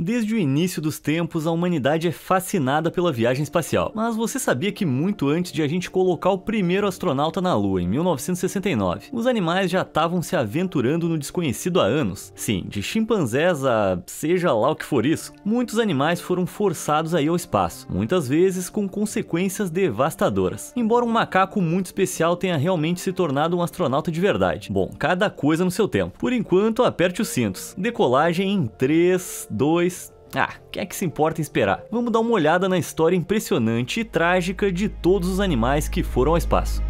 Desde o início dos tempos, a humanidade é fascinada pela viagem espacial. Mas você sabia que muito antes de a gente colocar o primeiro astronauta na Lua, em 1969, os animais já estavam se aventurando no desconhecido há anos? Sim, de chimpanzés a seja lá o que for isso, muitos animais foram forçados a ir ao espaço, muitas vezes com consequências devastadoras. Embora um macaco muito especial tenha realmente se tornado um astronauta de verdade. Bom, cada coisa no seu tempo. Por enquanto, aperte os cintos. Decolagem em 3, 2, ah, quem é que se importa em esperar? Vamos dar uma olhada na história impressionante e trágica de todos os animais que foram ao espaço.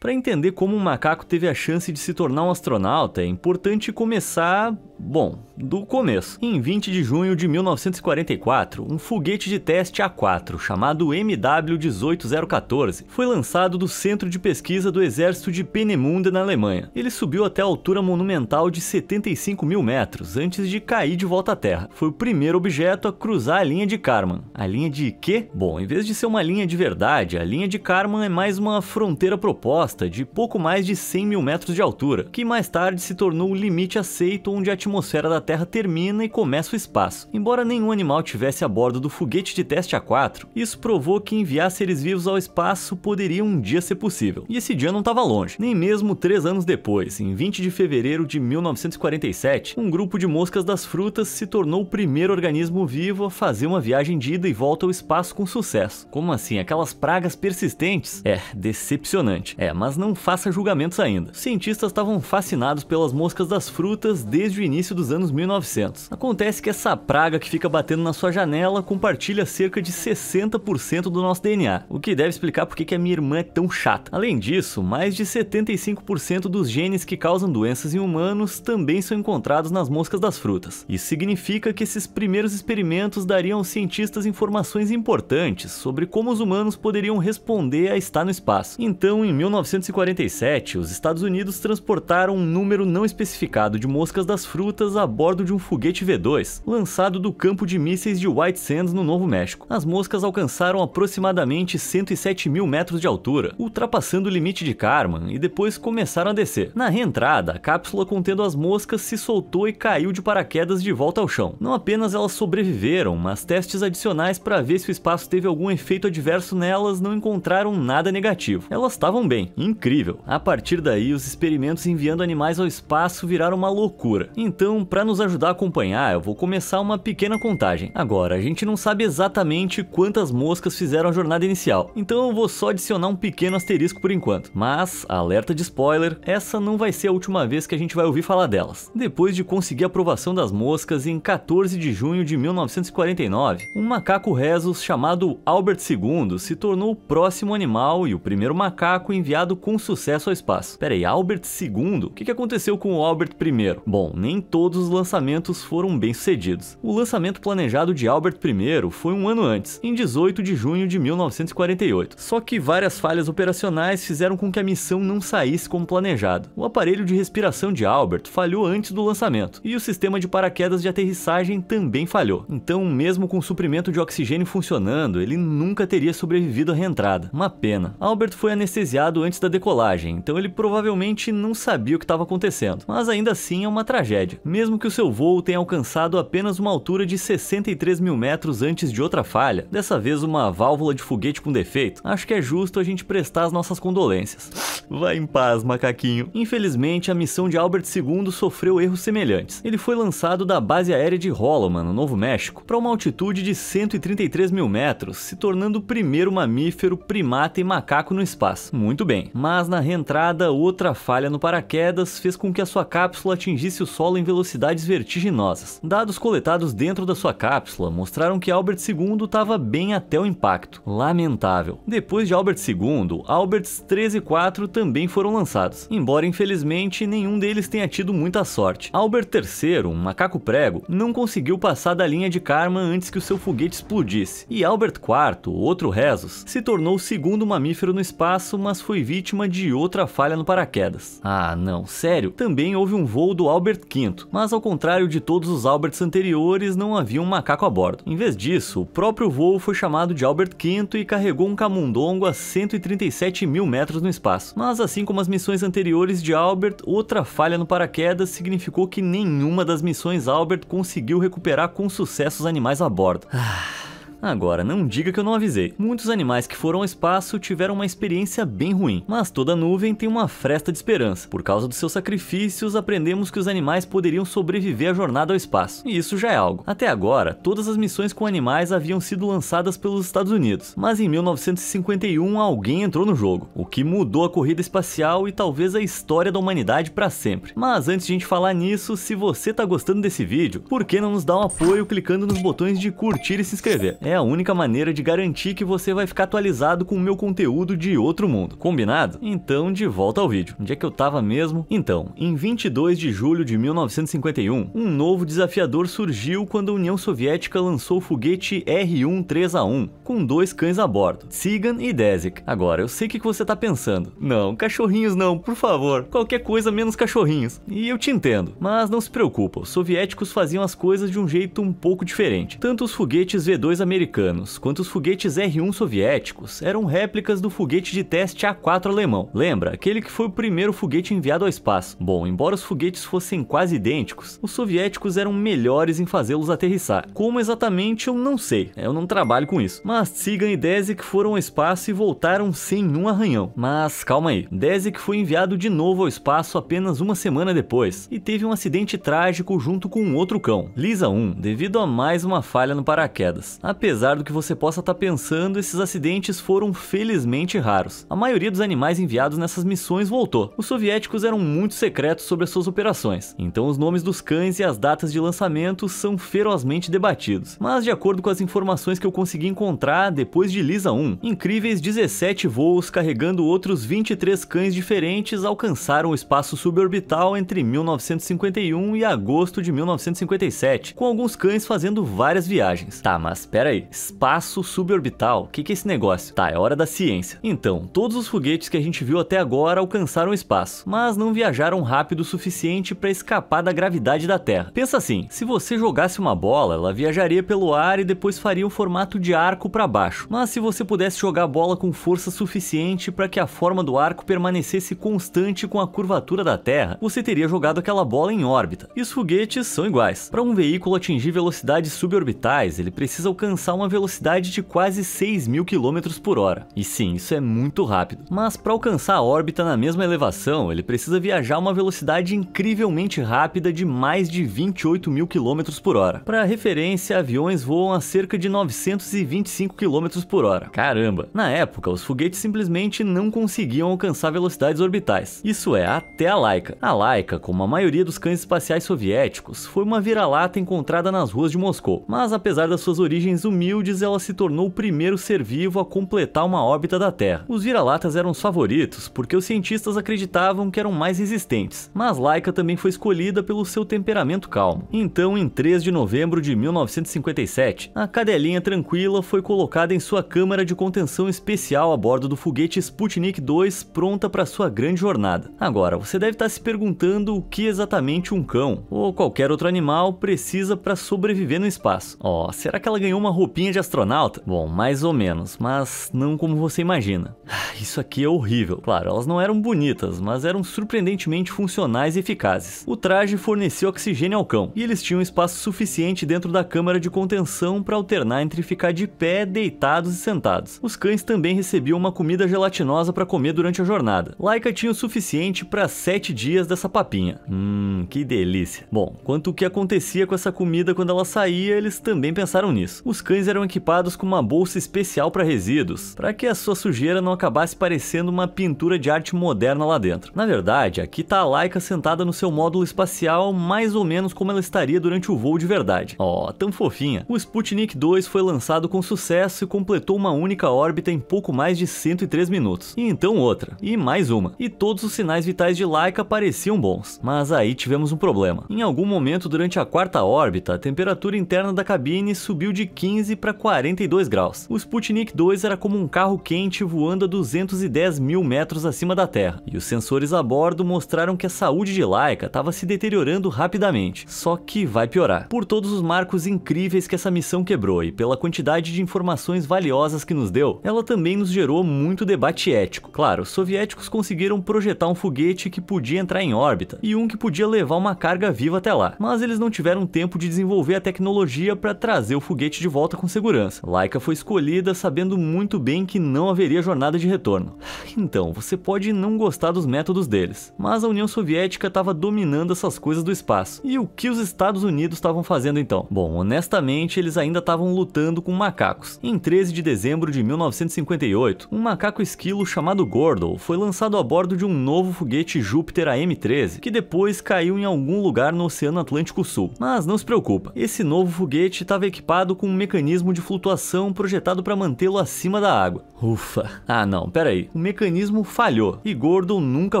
Para entender como um macaco teve a chance de se tornar um astronauta, é importante começar, bom, do começo. Em 20 de junho de 1944, um foguete de teste A4 chamado MW18014 foi lançado do Centro de Pesquisa do Exército de Penemunda na Alemanha. Ele subiu até a altura monumental de 75 mil metros antes de cair de volta à Terra. Foi o primeiro objeto a cruzar a linha de Kármán. A linha de quê? Bom, em vez de ser uma linha de verdade, a linha de Kármán é mais uma fronteira proposta de pouco mais de 100 mil metros de altura, que mais tarde se tornou o limite aceito onde a atmosfera da Terra termina e começa o espaço. Embora nenhum animal tivesse a bordo do foguete de teste A4, isso provou que enviar seres vivos ao espaço poderia um dia ser possível. E esse dia não estava longe. Nem mesmo três anos depois, em 20 de fevereiro de 1947, um grupo de moscas das frutas se tornou o primeiro organismo vivo a fazer uma viagem de ida e volta ao espaço com sucesso. Como assim? Aquelas pragas persistentes? É, decepcionante. É, mas mas não faça julgamentos ainda. Cientistas estavam fascinados pelas moscas das frutas desde o início dos anos 1900. Acontece que essa praga que fica batendo na sua janela compartilha cerca de 60% do nosso DNA, o que deve explicar por que a minha irmã é tão chata. Além disso, mais de 75% dos genes que causam doenças em humanos também são encontrados nas moscas das frutas. Isso significa que esses primeiros experimentos dariam aos cientistas informações importantes sobre como os humanos poderiam responder a estar no espaço. Então, em 19 1947, os Estados Unidos transportaram um número não especificado de moscas das frutas a bordo de um foguete V2, lançado do campo de mísseis de White Sands no Novo México. As moscas alcançaram aproximadamente 107 mil metros de altura, ultrapassando o limite de Karman, e depois começaram a descer. Na reentrada, a cápsula contendo as moscas se soltou e caiu de paraquedas de volta ao chão. Não apenas elas sobreviveram, mas testes adicionais para ver se o espaço teve algum efeito adverso nelas não encontraram nada negativo. Elas estavam bem incrível. A partir daí, os experimentos enviando animais ao espaço viraram uma loucura. Então, para nos ajudar a acompanhar, eu vou começar uma pequena contagem. Agora, a gente não sabe exatamente quantas moscas fizeram a jornada inicial, então eu vou só adicionar um pequeno asterisco por enquanto. Mas, alerta de spoiler, essa não vai ser a última vez que a gente vai ouvir falar delas. Depois de conseguir a aprovação das moscas em 14 de junho de 1949, um macaco Rezos chamado Albert II se tornou o próximo animal e o primeiro macaco enviado com sucesso ao espaço. Pera aí, Albert II? O que aconteceu com o Albert I? Bom, nem todos os lançamentos foram bem sucedidos. O lançamento planejado de Albert I foi um ano antes, em 18 de junho de 1948. Só que várias falhas operacionais fizeram com que a missão não saísse como planejado. O aparelho de respiração de Albert falhou antes do lançamento, e o sistema de paraquedas de aterrissagem também falhou. Então, mesmo com o suprimento de oxigênio funcionando, ele nunca teria sobrevivido à reentrada. Uma pena. Albert foi anestesiado antes antes da decolagem, então ele provavelmente não sabia o que estava acontecendo. Mas ainda assim é uma tragédia, mesmo que o seu voo tenha alcançado apenas uma altura de 63 mil metros antes de outra falha, dessa vez uma válvula de foguete com defeito. Acho que é justo a gente prestar as nossas condolências. Vai em paz, macaquinho. Infelizmente, a missão de Albert II sofreu erros semelhantes. Ele foi lançado da base aérea de Holloman, no Novo México, para uma altitude de 133 mil metros, se tornando o primeiro mamífero, primata e macaco no espaço. Muito bem mas na reentrada outra falha no paraquedas fez com que a sua cápsula atingisse o solo em velocidades vertiginosas. Dados coletados dentro da sua cápsula mostraram que Albert II estava bem até o impacto. Lamentável. Depois de Albert II, Alberts 3 e 4 também foram lançados, embora infelizmente nenhum deles tenha tido muita sorte. Albert III, um macaco prego, não conseguiu passar da linha de karma antes que o seu foguete explodisse, e Albert IV, outro Rezos, se tornou o segundo mamífero no espaço, mas foi visto vítima de outra falha no paraquedas. Ah não, sério, também houve um voo do Albert V, mas ao contrário de todos os Alberts anteriores, não havia um macaco a bordo. Em vez disso, o próprio voo foi chamado de Albert V e carregou um camundongo a 137 mil metros no espaço. Mas assim como as missões anteriores de Albert, outra falha no paraquedas significou que nenhuma das missões Albert conseguiu recuperar com sucesso os animais a bordo. Ah. Agora, não diga que eu não avisei. Muitos animais que foram ao espaço tiveram uma experiência bem ruim, mas toda nuvem tem uma fresta de esperança. Por causa dos seus sacrifícios, aprendemos que os animais poderiam sobreviver à jornada ao espaço. E isso já é algo. Até agora, todas as missões com animais haviam sido lançadas pelos Estados Unidos, mas em 1951 alguém entrou no jogo, o que mudou a corrida espacial e talvez a história da humanidade para sempre. Mas antes de a gente falar nisso, se você tá gostando desse vídeo, por que não nos dá um apoio clicando nos botões de curtir e se inscrever? É é a única maneira de garantir que você vai ficar atualizado com o meu conteúdo de outro mundo. Combinado? Então, de volta ao vídeo. Onde é que eu tava mesmo? Então, em 22 de julho de 1951, um novo desafiador surgiu quando a União Soviética lançou o foguete R-1-3A-1, com dois cães a bordo, Sigan e Desik. Agora, eu sei o que você tá pensando. Não, cachorrinhos não, por favor. Qualquer coisa menos cachorrinhos. E eu te entendo. Mas não se preocupa, os soviéticos faziam as coisas de um jeito um pouco diferente. Tanto os foguetes V2 americanos americanos, quanto os foguetes R-1 soviéticos eram réplicas do foguete de teste A-4 alemão. Lembra, aquele que foi o primeiro foguete enviado ao espaço. Bom, embora os foguetes fossem quase idênticos, os soviéticos eram melhores em fazê-los aterrissar. Como exatamente eu não sei, eu não trabalho com isso. Mas Tsigan e Dezek foram ao espaço e voltaram sem um arranhão. Mas calma aí, Dezek foi enviado de novo ao espaço apenas uma semana depois e teve um acidente trágico junto com um outro cão, Lisa 1, devido a mais uma falha no paraquedas. A Apesar do que você possa estar tá pensando, esses acidentes foram felizmente raros. A maioria dos animais enviados nessas missões voltou. Os soviéticos eram muito secretos sobre as suas operações, então os nomes dos cães e as datas de lançamento são ferozmente debatidos. Mas de acordo com as informações que eu consegui encontrar depois de Lisa 1, incríveis 17 voos carregando outros 23 cães diferentes alcançaram o espaço suborbital entre 1951 e agosto de 1957, com alguns cães fazendo várias viagens. Tá, mas pera espaço suborbital, o que, que é esse negócio? Tá, é hora da ciência. Então, todos os foguetes que a gente viu até agora alcançaram o espaço, mas não viajaram rápido o suficiente para escapar da gravidade da Terra. Pensa assim, se você jogasse uma bola, ela viajaria pelo ar e depois faria um formato de arco para baixo. Mas se você pudesse jogar a bola com força suficiente para que a forma do arco permanecesse constante com a curvatura da Terra, você teria jogado aquela bola em órbita. E os foguetes são iguais. Para um veículo atingir velocidades suborbitais, ele precisa alcançar alcançar uma velocidade de quase 6 mil km por hora. E sim, isso é muito rápido. Mas para alcançar a órbita na mesma elevação, ele precisa viajar uma velocidade incrivelmente rápida de mais de 28 mil km por hora. Para referência, aviões voam a cerca de 925 km por hora. Caramba! Na época, os foguetes simplesmente não conseguiam alcançar velocidades orbitais. Isso é, até a Laika. A Laika, como a maioria dos cães espaciais soviéticos, foi uma vira-lata encontrada nas ruas de Moscou. Mas apesar das suas origens humildes, ela se tornou o primeiro ser vivo a completar uma órbita da Terra. Os vira-latas eram os favoritos, porque os cientistas acreditavam que eram mais resistentes, mas Laika também foi escolhida pelo seu temperamento calmo. Então, em 3 de novembro de 1957, a cadelinha tranquila foi colocada em sua câmara de contenção especial a bordo do foguete Sputnik 2, pronta para sua grande jornada. Agora, você deve estar tá se perguntando o que exatamente um cão, ou qualquer outro animal, precisa para sobreviver no espaço. Ó, oh, será que ela ganhou uma roupinha de astronauta? Bom, mais ou menos, mas não como você imagina. Ah, isso aqui é horrível. Claro, elas não eram bonitas, mas eram surpreendentemente funcionais e eficazes. O traje fornecia oxigênio ao cão, e eles tinham espaço suficiente dentro da câmara de contenção para alternar entre ficar de pé, deitados e sentados. Os cães também recebiam uma comida gelatinosa para comer durante a jornada. Laika tinha o suficiente para sete dias dessa papinha. Hum, que delícia. Bom, quanto o que acontecia com essa comida quando ela saía, eles também pensaram nisso. Os cães cães eram equipados com uma bolsa especial para resíduos, para que a sua sujeira não acabasse parecendo uma pintura de arte moderna lá dentro. Na verdade, aqui está a Laika sentada no seu módulo espacial, mais ou menos como ela estaria durante o voo de verdade. Ó, oh, tão fofinha. O Sputnik 2 foi lançado com sucesso e completou uma única órbita em pouco mais de 103 minutos. E então outra, e mais uma. E todos os sinais vitais de Laika pareciam bons. Mas aí tivemos um problema. Em algum momento durante a quarta órbita, a temperatura interna da cabine subiu de 15 15 para 42 graus. O Sputnik 2 era como um carro quente voando a 210 mil metros acima da Terra, e os sensores a bordo mostraram que a saúde de Laika estava se deteriorando rapidamente, só que vai piorar. Por todos os marcos incríveis que essa missão quebrou e pela quantidade de informações valiosas que nos deu, ela também nos gerou muito debate ético. Claro, os soviéticos conseguiram projetar um foguete que podia entrar em órbita e um que podia levar uma carga viva até lá, mas eles não tiveram tempo de desenvolver a tecnologia para trazer o foguete de volta volta com segurança. Laika foi escolhida sabendo muito bem que não haveria jornada de retorno. Então, você pode não gostar dos métodos deles, mas a União Soviética estava dominando essas coisas do espaço. E o que os Estados Unidos estavam fazendo então? Bom, honestamente, eles ainda estavam lutando com macacos. Em 13 de dezembro de 1958, um macaco esquilo chamado Gordo foi lançado a bordo de um novo foguete Júpiter AM-13, que depois caiu em algum lugar no Oceano Atlântico Sul. Mas não se preocupa, esse novo foguete estava equipado com um mecanismo de flutuação projetado para mantê-lo acima da água. Ufa. Ah não, peraí. O mecanismo falhou e Gordon nunca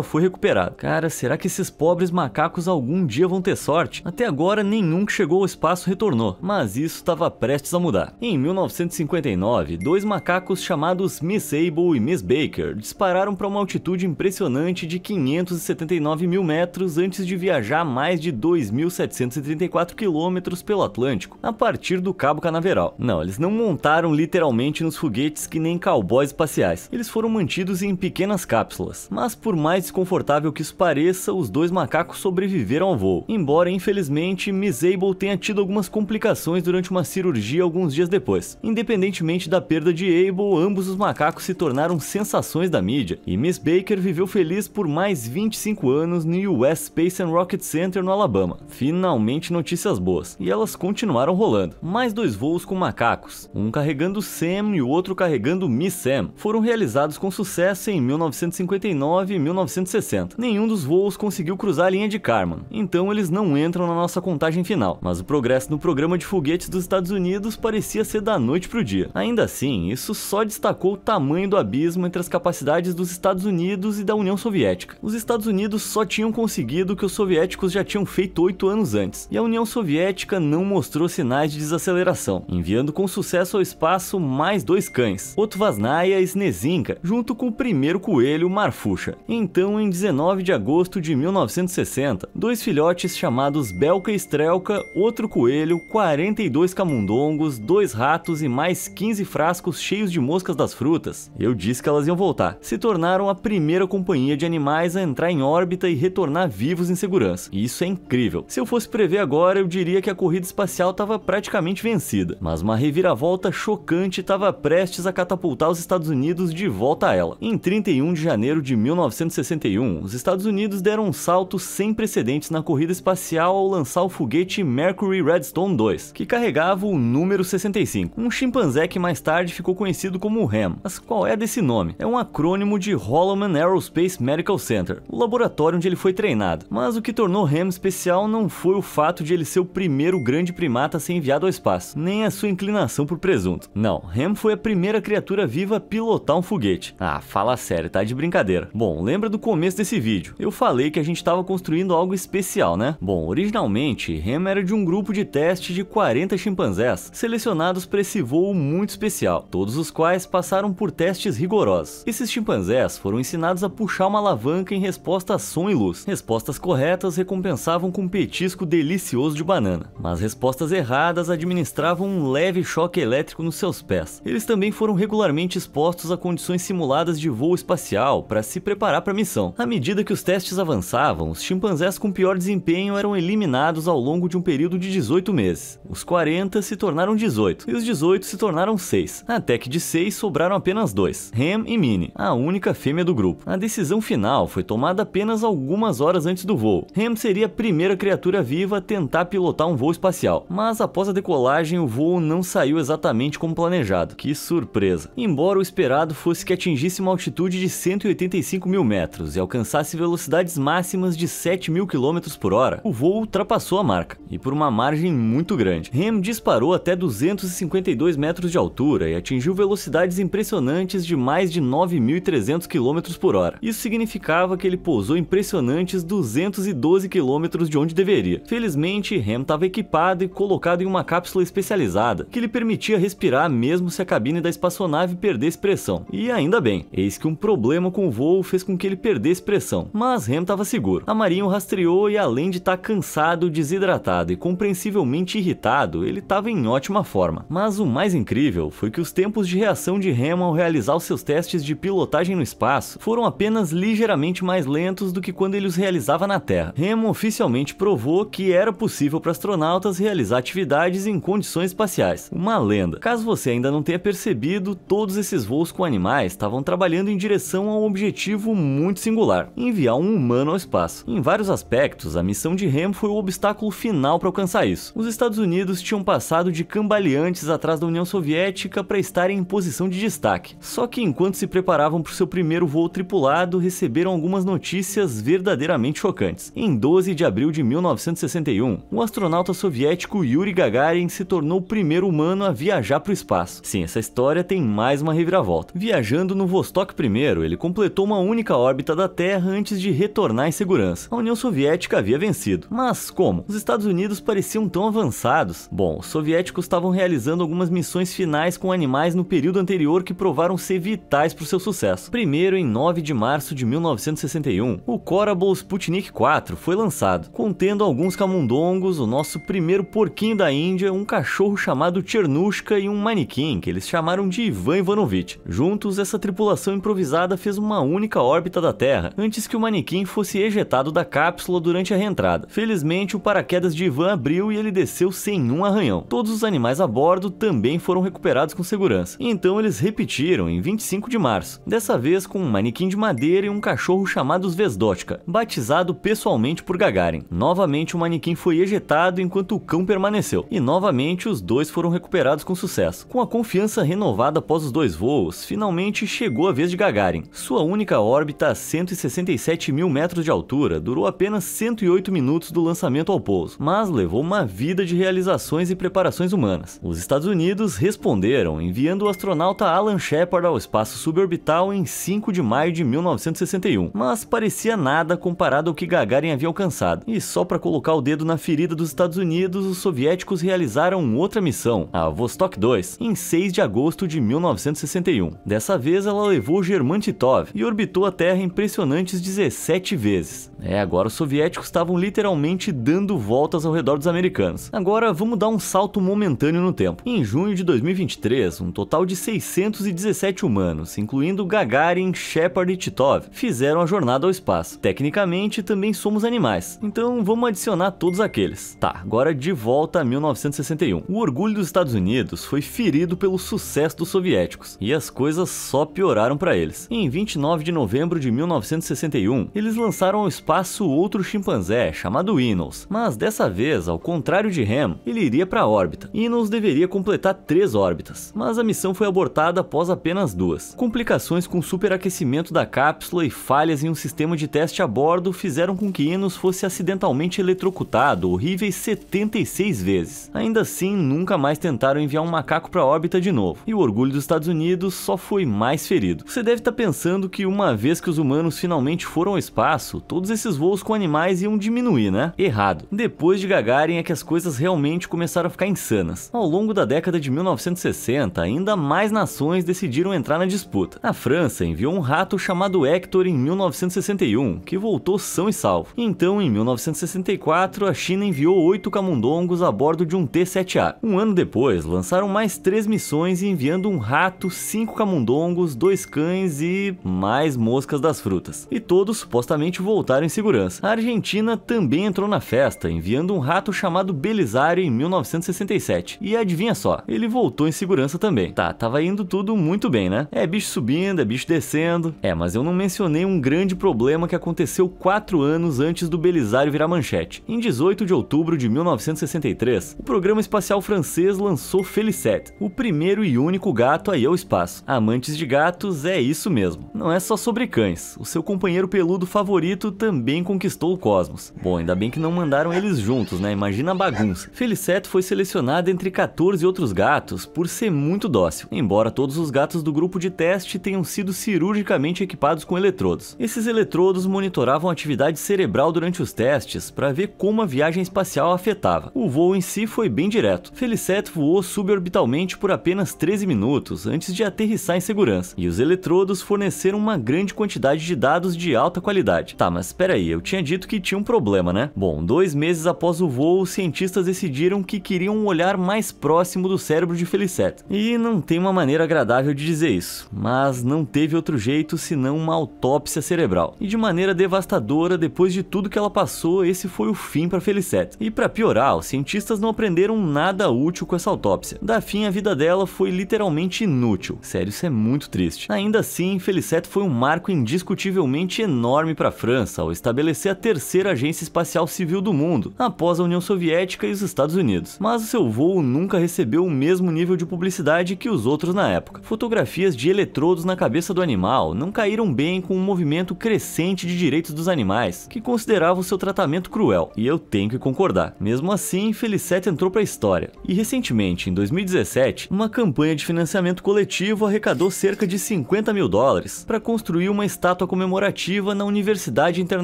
foi recuperado. Cara, será que esses pobres macacos algum dia vão ter sorte? Até agora nenhum que chegou ao espaço retornou, mas isso estava prestes a mudar. Em 1959, dois macacos chamados Miss Able e Miss Baker dispararam para uma altitude impressionante de 579 mil metros antes de viajar mais de 2.734 quilômetros pelo Atlântico, a partir do Cabo Canaveral espacial. Não, eles não montaram literalmente nos foguetes que nem cowboys espaciais. Eles foram mantidos em pequenas cápsulas. Mas por mais desconfortável que isso pareça, os dois macacos sobreviveram ao voo. Embora, infelizmente, Miss Able tenha tido algumas complicações durante uma cirurgia alguns dias depois. Independentemente da perda de Able, ambos os macacos se tornaram sensações da mídia. E Miss Baker viveu feliz por mais 25 anos no US Space and Rocket Center no Alabama. Finalmente notícias boas. E elas continuaram rolando. Mais dois voos com com macacos, um carregando Sam e o outro carregando Miss Sam, foram realizados com sucesso em 1959 e 1960. Nenhum dos voos conseguiu cruzar a linha de Kármán, então eles não entram na nossa contagem final, mas o progresso no programa de foguetes dos Estados Unidos parecia ser da noite para o dia. Ainda assim, isso só destacou o tamanho do abismo entre as capacidades dos Estados Unidos e da União Soviética. Os Estados Unidos só tinham conseguido o que os soviéticos já tinham feito oito anos antes, e a União Soviética não mostrou sinais de desaceleração. Em enviando com sucesso ao espaço mais dois cães, Otvaznaia e Snezinka, junto com o primeiro coelho Marfuxa. Então, em 19 de agosto de 1960, dois filhotes chamados Belka e Strelka, outro coelho, 42 camundongos, dois ratos e mais 15 frascos cheios de moscas das frutas, eu disse que elas iam voltar, se tornaram a primeira companhia de animais a entrar em órbita e retornar vivos em segurança. E isso é incrível. Se eu fosse prever agora, eu diria que a corrida espacial estava praticamente vencida, mas mas uma reviravolta chocante estava prestes a catapultar os Estados Unidos de volta a ela. Em 31 de janeiro de 1961, os Estados Unidos deram um salto sem precedentes na corrida espacial ao lançar o foguete Mercury Redstone 2, que carregava o número 65, um chimpanzé que mais tarde ficou conhecido como RAM. Mas qual é desse nome? É um acrônimo de Holloman Aerospace Medical Center, o laboratório onde ele foi treinado. Mas o que tornou RAM especial não foi o fato de ele ser o primeiro grande primata a ser enviado ao espaço, nem a sua sua inclinação por presunto. Não, Ham foi a primeira criatura viva a pilotar um foguete. Ah, fala sério, tá de brincadeira. Bom, lembra do começo desse vídeo? Eu falei que a gente estava construindo algo especial, né? Bom, originalmente, Ham era de um grupo de teste de 40 chimpanzés, selecionados para esse voo muito especial, todos os quais passaram por testes rigorosos. Esses chimpanzés foram ensinados a puxar uma alavanca em resposta a som e luz. Respostas corretas recompensavam com um petisco delicioso de banana, mas respostas erradas administravam um leve choque elétrico nos seus pés. Eles também foram regularmente expostos a condições simuladas de voo espacial para se preparar para a missão. À medida que os testes avançavam, os chimpanzés com pior desempenho eram eliminados ao longo de um período de 18 meses. Os 40 se tornaram 18 e os 18 se tornaram 6, até que de 6 sobraram apenas dois, Ham e Minnie, a única fêmea do grupo. A decisão final foi tomada apenas algumas horas antes do voo. Ham seria a primeira criatura viva a tentar pilotar um voo espacial, mas após a decolagem o voo não saiu exatamente como planejado. Que surpresa! Embora o esperado fosse que atingisse uma altitude de 185 mil metros e alcançasse velocidades máximas de 7 mil km por hora, o voo ultrapassou a marca, e por uma margem muito grande. Ham disparou até 252 metros de altura e atingiu velocidades impressionantes de mais de 9.300 km por hora. Isso significava que ele pousou impressionantes 212 km de onde deveria. Felizmente, Ham estava equipado e colocado em uma cápsula especializada que lhe permitia respirar mesmo se a cabine da espaçonave perdesse pressão. E ainda bem, eis que um problema com o voo fez com que ele perdesse pressão, mas Rem estava seguro. A Marinho rastreou e além de estar tá cansado, desidratado e compreensivelmente irritado, ele estava em ótima forma. Mas o mais incrível foi que os tempos de reação de Rem ao realizar os seus testes de pilotagem no espaço foram apenas ligeiramente mais lentos do que quando ele os realizava na Terra. Remo oficialmente provou que era possível para astronautas realizar atividades em condições espaciais espaciais. Uma lenda. Caso você ainda não tenha percebido, todos esses voos com animais estavam trabalhando em direção a um objetivo muito singular, enviar um humano ao espaço. Em vários aspectos, a missão de Remo foi o obstáculo final para alcançar isso. Os Estados Unidos tinham passado de cambaleantes atrás da União Soviética para estarem em posição de destaque. Só que enquanto se preparavam para o seu primeiro voo tripulado, receberam algumas notícias verdadeiramente chocantes. Em 12 de abril de 1961, o astronauta soviético Yuri Gagarin se tornou o primeiro primeiro humano a viajar para o espaço. Sim, essa história tem mais uma reviravolta. Viajando no Vostok I, ele completou uma única órbita da Terra antes de retornar em segurança. A União Soviética havia vencido. Mas como? Os Estados Unidos pareciam tão avançados. Bom, os soviéticos estavam realizando algumas missões finais com animais no período anterior que provaram ser vitais para o seu sucesso. Primeiro, em 9 de março de 1961, o Korabol Sputnik 4 foi lançado, contendo alguns camundongos, o nosso primeiro porquinho da Índia, um cachorro chamado chamado Chernushka e um manequim, que eles chamaram de Ivan Ivanovich. Juntos, essa tripulação improvisada fez uma única órbita da Terra, antes que o manequim fosse ejetado da cápsula durante a reentrada. Felizmente, o paraquedas de Ivan abriu e ele desceu sem um arranhão. Todos os animais a bordo também foram recuperados com segurança. Então eles repetiram em 25 de março, dessa vez com um manequim de madeira e um cachorro chamado Zvezdotka, batizado pessoalmente por Gagarin. Novamente o manequim foi ejetado enquanto o cão permaneceu, e novamente os dois dois foram recuperados com sucesso. Com a confiança renovada após os dois voos, finalmente chegou a vez de Gagarin. Sua única órbita a 167 mil metros de altura durou apenas 108 minutos do lançamento ao pouso, mas levou uma vida de realizações e preparações humanas. Os Estados Unidos responderam enviando o astronauta Alan Shepard ao espaço suborbital em 5 de maio de 1961, mas parecia nada comparado ao que Gagarin havia alcançado. E só para colocar o dedo na ferida dos Estados Unidos, os soviéticos realizaram outra missão missão, a Vostok 2, em 6 de agosto de 1961. Dessa vez ela levou Germán Titov e orbitou a Terra impressionantes 17 vezes. É, agora os soviéticos estavam literalmente dando voltas ao redor dos americanos. Agora vamos dar um salto momentâneo no tempo. Em junho de 2023, um total de 617 humanos, incluindo Gagarin, Shepard e Titov, fizeram a jornada ao espaço. Tecnicamente, também somos animais, então vamos adicionar todos aqueles. Tá, agora de volta a 1961. O orgulho dos Estados Unidos foi ferido pelo sucesso dos soviéticos, e as coisas só pioraram para eles. Em 29 de novembro de 1961, eles lançaram ao espaço espaço outro chimpanzé chamado Inos, mas dessa vez, ao contrário de Ham, ele iria para a órbita. Inos deveria completar três órbitas, mas a missão foi abortada após apenas duas. Complicações com superaquecimento da cápsula e falhas em um sistema de teste a bordo fizeram com que Inos fosse acidentalmente eletrocutado horríveis 76 vezes. Ainda assim, nunca mais tentaram enviar um macaco para a órbita de novo, e o orgulho dos Estados Unidos só foi mais ferido. Você deve estar tá pensando que uma vez que os humanos finalmente foram ao espaço, todos esses voos com animais iam diminuir, né? Errado. Depois de Gagarin é que as coisas realmente começaram a ficar insanas. Ao longo da década de 1960, ainda mais nações decidiram entrar na disputa. A França enviou um rato chamado Hector em 1961, que voltou são e salvo. Então, em 1964, a China enviou oito camundongos a bordo de um T-7A. Um ano depois, lançaram mais três missões enviando um rato, cinco camundongos, dois cães e mais moscas das frutas. E todos supostamente voltaram em segurança. A Argentina também entrou na festa, enviando um rato chamado Belisário em 1967. E adivinha só, ele voltou em segurança também. Tá, tava indo tudo muito bem, né? É bicho subindo, é bicho descendo. É, mas eu não mencionei um grande problema que aconteceu quatro anos antes do Belisário virar manchete. Em 18 de outubro de 1963, o programa espacial francês lançou Felicet, o primeiro e único gato a ir ao espaço. Amantes de gatos, é isso mesmo. Não é só sobre cães, o seu companheiro peludo favorito também também conquistou o Cosmos. Bom, ainda bem que não mandaram eles juntos, né? Imagina a bagunça. Feliceto foi selecionado entre 14 outros gatos por ser muito dócil, embora todos os gatos do grupo de teste tenham sido cirurgicamente equipados com eletrodos. Esses eletrodos monitoravam a atividade cerebral durante os testes para ver como a viagem espacial afetava. O voo em si foi bem direto. Feliceto voou suborbitalmente por apenas 13 minutos antes de aterrissar em segurança, e os eletrodos forneceram uma grande quantidade de dados de alta qualidade. Tá, mas peraí, eu tinha dito que tinha um problema, né? Bom, dois meses após o voo, os cientistas decidiram que queriam um olhar mais próximo do cérebro de Feliceta. E não tem uma maneira agradável de dizer isso, mas não teve outro jeito senão uma autópsia cerebral. E de maneira devastadora, depois de tudo que ela passou, esse foi o fim para Feliceta. E para piorar, os cientistas não aprenderam nada útil com essa autópsia. Da fim, a vida dela foi literalmente inútil. Sério, isso é muito triste. Ainda assim, Feliceta foi um marco indiscutivelmente enorme para a França, estabelecer a terceira agência espacial civil do mundo, após a União Soviética e os Estados Unidos. Mas o seu voo nunca recebeu o mesmo nível de publicidade que os outros na época. Fotografias de eletrodos na cabeça do animal não caíram bem com o um movimento crescente de direitos dos animais, que considerava o seu tratamento cruel, e eu tenho que concordar. Mesmo assim, Felicete entrou para a história. E recentemente, em 2017, uma campanha de financiamento coletivo arrecadou cerca de 50 mil dólares para construir uma estátua comemorativa na Universidade Internacional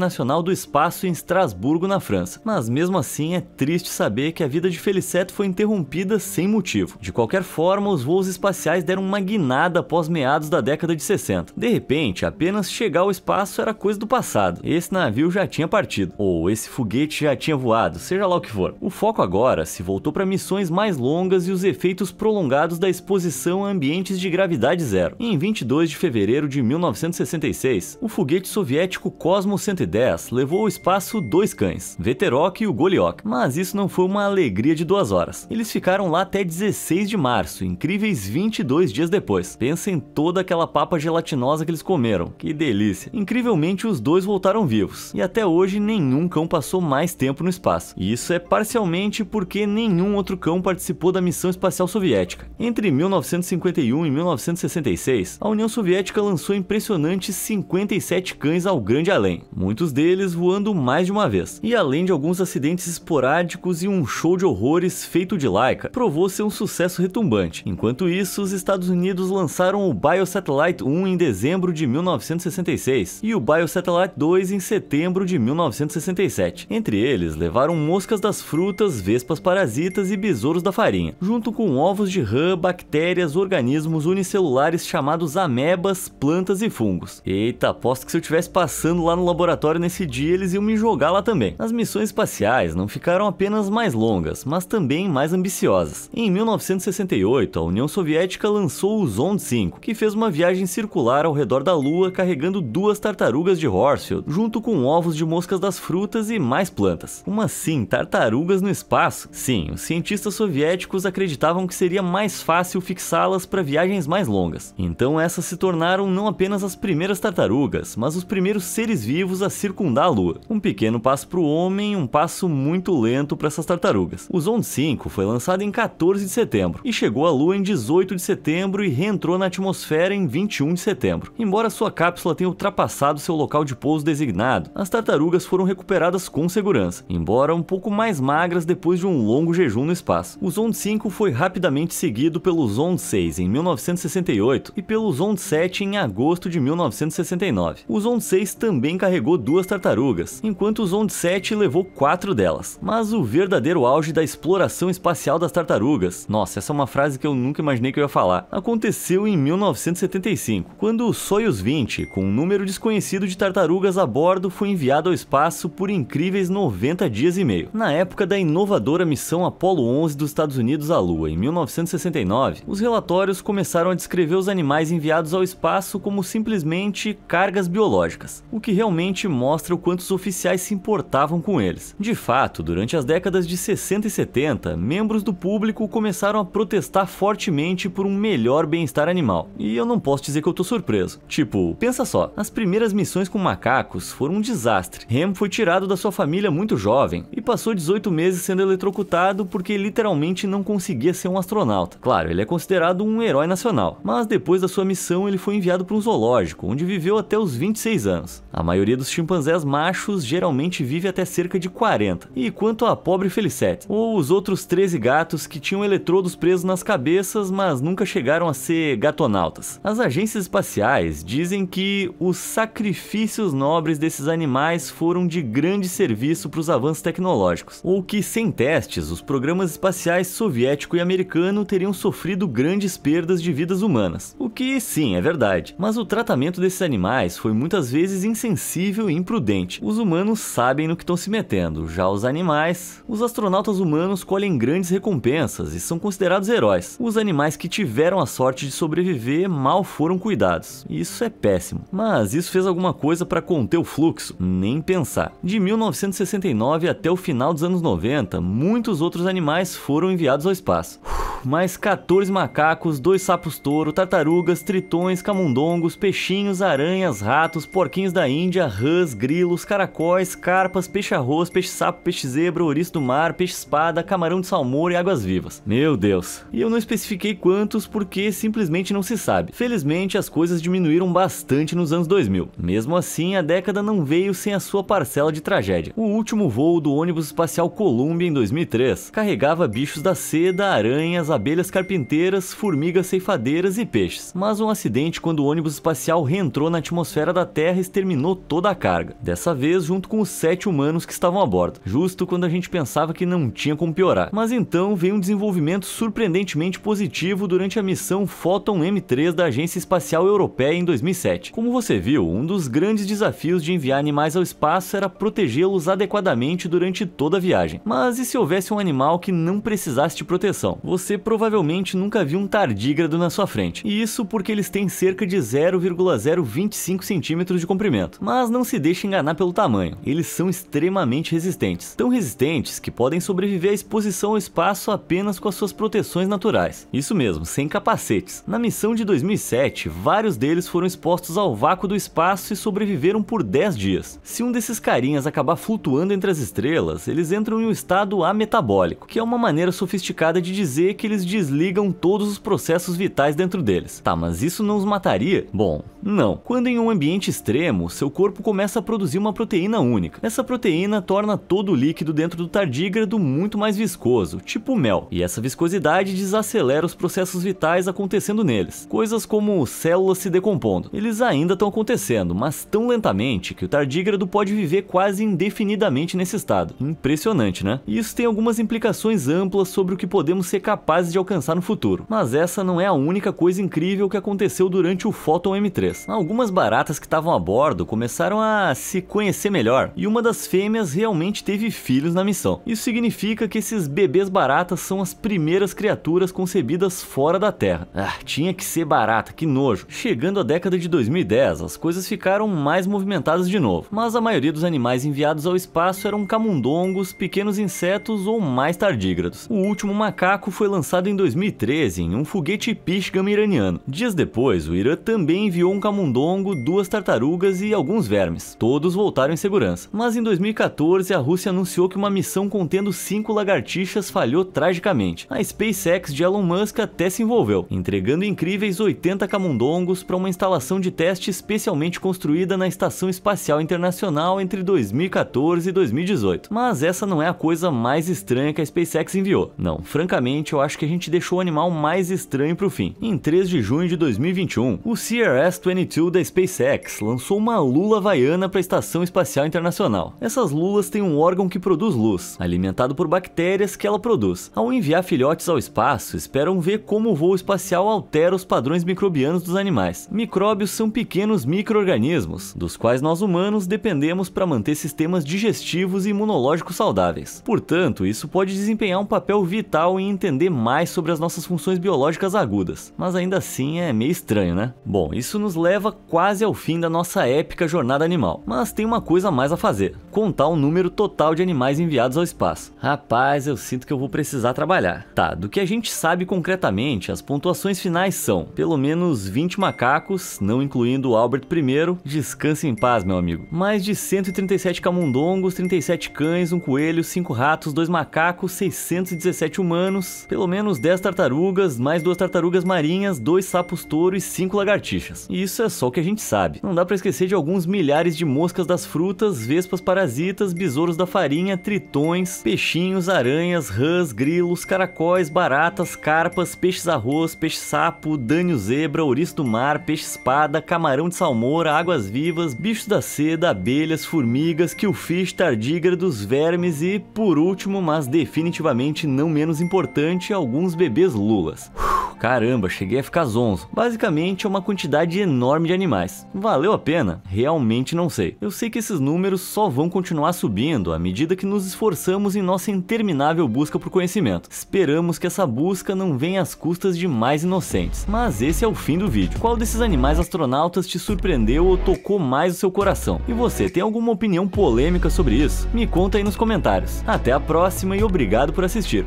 Internacional do Espaço em Estrasburgo, na França. Mas mesmo assim é triste saber que a vida de Felicete foi interrompida sem motivo. De qualquer forma, os voos espaciais deram uma guinada após meados da década de 60. De repente, apenas chegar ao espaço era coisa do passado. Esse navio já tinha partido, ou esse foguete já tinha voado, seja lá o que for. O foco agora se voltou para missões mais longas e os efeitos prolongados da exposição a ambientes de gravidade zero. Em 22 de fevereiro de 1966, o foguete soviético Cosmos 110 levou ao espaço dois cães, Veterok e o Goliok, mas isso não foi uma alegria de duas horas. Eles ficaram lá até 16 de março, incríveis 22 dias depois. Pensa em toda aquela papa gelatinosa que eles comeram, que delícia. Incrivelmente os dois voltaram vivos, e até hoje nenhum cão passou mais tempo no espaço. E isso é parcialmente porque nenhum outro cão participou da missão espacial soviética. Entre 1951 e 1966, a União Soviética lançou impressionantes 57 cães ao grande além, muito muitos deles voando mais de uma vez. E além de alguns acidentes esporádicos e um show de horrores feito de laica, provou ser um sucesso retumbante. Enquanto isso, os Estados Unidos lançaram o Biosatellite 1 em dezembro de 1966 e o Biosatellite 2 em setembro de 1967. Entre eles, levaram moscas das frutas, vespas parasitas e besouros da farinha, junto com ovos de rã, bactérias, organismos unicelulares chamados amebas, plantas e fungos. Eita, aposto que se eu estivesse passando lá no laboratório laboratório nesse dia eles iam me jogar lá também. As missões espaciais não ficaram apenas mais longas, mas também mais ambiciosas. Em 1968, a União Soviética lançou o Zond 5, que fez uma viagem circular ao redor da Lua carregando duas tartarugas de Horsfield, junto com ovos de moscas das frutas e mais plantas. Uma sim, tartarugas no espaço? Sim, os cientistas soviéticos acreditavam que seria mais fácil fixá-las para viagens mais longas. Então essas se tornaram não apenas as primeiras tartarugas, mas os primeiros seres vivos a circundar a Lua. Um pequeno passo para o homem, um passo muito lento para essas tartarugas. O Zond 5 foi lançado em 14 de setembro e chegou à Lua em 18 de setembro e reentrou na atmosfera em 21 de setembro. Embora sua cápsula tenha ultrapassado seu local de pouso designado, as tartarugas foram recuperadas com segurança, embora um pouco mais magras depois de um longo jejum no espaço. O Zond 5 foi rapidamente seguido pelo Zond 6 em 1968 e pelo Zond 7 em agosto de 1969. O Zond 6 também carregou duas tartarugas, enquanto o Zond 7 levou quatro delas. Mas o verdadeiro auge da exploração espacial das tartarugas, nossa, essa é uma frase que eu nunca imaginei que eu ia falar, aconteceu em 1975, quando o Soyuz 20, com um número desconhecido de tartarugas a bordo, foi enviado ao espaço por incríveis 90 dias e meio. Na época da inovadora missão Apollo 11 dos Estados Unidos à Lua, em 1969, os relatórios começaram a descrever os animais enviados ao espaço como simplesmente cargas biológicas, o que realmente mostra o quanto os oficiais se importavam com eles. De fato, durante as décadas de 60 e 70, membros do público começaram a protestar fortemente por um melhor bem-estar animal. E eu não posso dizer que eu tô surpreso. Tipo, pensa só, as primeiras missões com macacos foram um desastre. Ham foi tirado da sua família muito jovem e passou 18 meses sendo eletrocutado porque literalmente não conseguia ser um astronauta. Claro, ele é considerado um herói nacional, mas depois da sua missão ele foi enviado para um zoológico, onde viveu até os 26 anos. A maioria dos chimpanzés machos geralmente vive até cerca de 40. E quanto à pobre Felicete, ou os outros 13 gatos que tinham eletrodos presos nas cabeças, mas nunca chegaram a ser gatonautas. As agências espaciais dizem que os sacrifícios nobres desses animais foram de grande serviço para os avanços tecnológicos, ou que sem testes os programas espaciais soviético e americano teriam sofrido grandes perdas de vidas humanas. O que sim, é verdade, mas o tratamento desses animais foi muitas vezes insensível imprudente. Os humanos sabem no que estão se metendo, já os animais, os astronautas humanos colhem grandes recompensas e são considerados heróis. Os animais que tiveram a sorte de sobreviver mal foram cuidados. Isso é péssimo. Mas isso fez alguma coisa para conter o fluxo? Nem pensar. De 1969 até o final dos anos 90, muitos outros animais foram enviados ao espaço. Mais 14 macacos, dois sapos touro, tartarugas, tritões, camundongos, peixinhos, aranhas, ratos, porquinhos da Índia, rãs, grilos, caracóis, carpas, peixe-arroz, peixe-sapo, peixe-zebra, ouriço do mar, peixe-espada, camarão de salmoura e águas-vivas. Meu Deus. E eu não especifiquei quantos porque simplesmente não se sabe. Felizmente as coisas diminuíram bastante nos anos 2000. Mesmo assim, a década não veio sem a sua parcela de tragédia. O último voo do ônibus espacial Columbia em 2003 carregava bichos da seda, aranhas, abelhas carpinteiras, formigas ceifadeiras e peixes. Mas um acidente quando o ônibus espacial reentrou na atmosfera da Terra exterminou toda a casa carga, dessa vez junto com os sete humanos que estavam a bordo, justo quando a gente pensava que não tinha como piorar. Mas então veio um desenvolvimento surpreendentemente positivo durante a missão Photon M3 da Agência Espacial Europeia em 2007. Como você viu, um dos grandes desafios de enviar animais ao espaço era protegê-los adequadamente durante toda a viagem. Mas e se houvesse um animal que não precisasse de proteção? Você provavelmente nunca viu um tardígrado na sua frente. E isso porque eles têm cerca de 0,025 centímetros de comprimento. Mas não se deixa enganar pelo tamanho, eles são extremamente resistentes. Tão resistentes que podem sobreviver à exposição ao espaço apenas com as suas proteções naturais. Isso mesmo, sem capacetes. Na missão de 2007, vários deles foram expostos ao vácuo do espaço e sobreviveram por 10 dias. Se um desses carinhas acabar flutuando entre as estrelas, eles entram em um estado ametabólico, que é uma maneira sofisticada de dizer que eles desligam todos os processos vitais dentro deles. Tá, mas isso não os mataria? Bom, não. Quando em um ambiente extremo, seu corpo começa começa a produzir uma proteína única. Essa proteína torna todo o líquido dentro do tardígrado muito mais viscoso, tipo mel, e essa viscosidade desacelera os processos vitais acontecendo neles, coisas como células se decompondo. Eles ainda estão acontecendo, mas tão lentamente que o tardígrado pode viver quase indefinidamente nesse estado. Impressionante, né? E isso tem algumas implicações amplas sobre o que podemos ser capazes de alcançar no futuro. Mas essa não é a única coisa incrível que aconteceu durante o Photon M3. Algumas baratas que estavam a bordo começaram a se conhecer melhor, e uma das fêmeas realmente teve filhos na missão. Isso significa que esses bebês baratas são as primeiras criaturas concebidas fora da Terra. Ah, tinha que ser barata, que nojo. Chegando à década de 2010, as coisas ficaram mais movimentadas de novo, mas a maioria dos animais enviados ao espaço eram camundongos, pequenos insetos ou mais tardígrados. O último macaco foi lançado em 2013 em um foguete Pishgam iraniano. Dias depois, o Irã também enviou um camundongo, duas tartarugas e alguns vermes. Todos voltaram em segurança. Mas em 2014, a Rússia anunciou que uma missão contendo cinco lagartixas falhou tragicamente. A SpaceX de Elon Musk até se envolveu, entregando incríveis 80 camundongos para uma instalação de teste especialmente construída na Estação Espacial Internacional entre 2014 e 2018. Mas essa não é a coisa mais estranha que a SpaceX enviou. Não, francamente, eu acho que a gente deixou o animal mais estranho para o fim. Em 3 de junho de 2021, o CRS-22 da SpaceX lançou uma lula vaiana para a Estação Espacial Internacional. Essas lulas têm um órgão que produz luz, alimentado por bactérias que ela produz. Ao enviar filhotes ao espaço, esperam ver como o voo espacial altera os padrões microbianos dos animais. Micróbios são pequenos micro-organismos, dos quais nós humanos dependemos para manter sistemas digestivos e imunológicos saudáveis. Portanto, isso pode desempenhar um papel vital em entender mais sobre as nossas funções biológicas agudas, mas ainda assim é meio estranho, né? Bom, isso nos leva quase ao fim da nossa épica jornada animal animal, mas tem uma coisa a mais a fazer: contar o número total de animais enviados ao espaço. Rapaz, eu sinto que eu vou precisar trabalhar. Tá, do que a gente sabe concretamente, as pontuações finais são pelo menos 20 macacos, não incluindo o Albert I. Descanse em paz, meu amigo. Mais de 137 camundongos, 37 cães, um coelho, 5 ratos, 2 macacos, 617 humanos, pelo menos 10 tartarugas, mais 2 tartarugas marinhas, 2 sapos touro e 5 lagartixas. E isso é só o que a gente sabe. Não dá para esquecer de alguns milhares milhares de moscas das frutas, vespas parasitas, besouros da farinha, tritões, peixinhos, aranhas, rãs, grilos, caracóis, baratas, carpas, peixes-arroz, peixe-sapo, dânio zebra, ouriço do mar, peixe-espada, camarão de salmoura, águas-vivas, bichos da seda, abelhas, formigas, killfish, tardígrados, vermes e, por último, mas definitivamente não menos importante, alguns bebês lulas. caramba, cheguei a ficar zonzo. Basicamente é uma quantidade enorme de animais. Valeu a pena? Realmente não não sei. Eu sei que esses números só vão continuar subindo à medida que nos esforçamos em nossa interminável busca por conhecimento. Esperamos que essa busca não venha às custas de mais inocentes. Mas esse é o fim do vídeo. Qual desses animais astronautas te surpreendeu ou tocou mais o seu coração? E você, tem alguma opinião polêmica sobre isso? Me conta aí nos comentários. Até a próxima e obrigado por assistir.